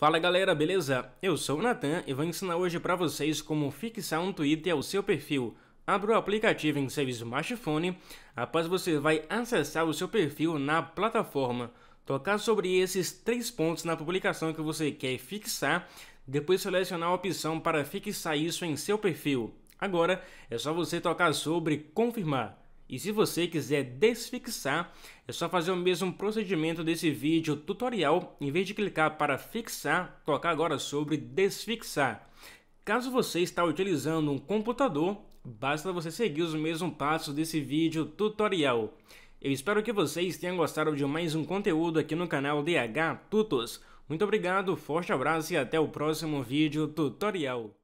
Fala galera, beleza? Eu sou o Natan e vou ensinar hoje para vocês como fixar um Twitter ao seu perfil. Abra o aplicativo em seu smartphone, após você vai acessar o seu perfil na plataforma, tocar sobre esses três pontos na publicação que você quer fixar, depois selecionar a opção para fixar isso em seu perfil. Agora é só você tocar sobre confirmar. E se você quiser desfixar, é só fazer o mesmo procedimento desse vídeo tutorial, em vez de clicar para fixar, tocar agora sobre desfixar. Caso você está utilizando um computador, basta você seguir os mesmos passos desse vídeo tutorial. Eu espero que vocês tenham gostado de mais um conteúdo aqui no canal DH Tutos. Muito obrigado, forte abraço e até o próximo vídeo tutorial.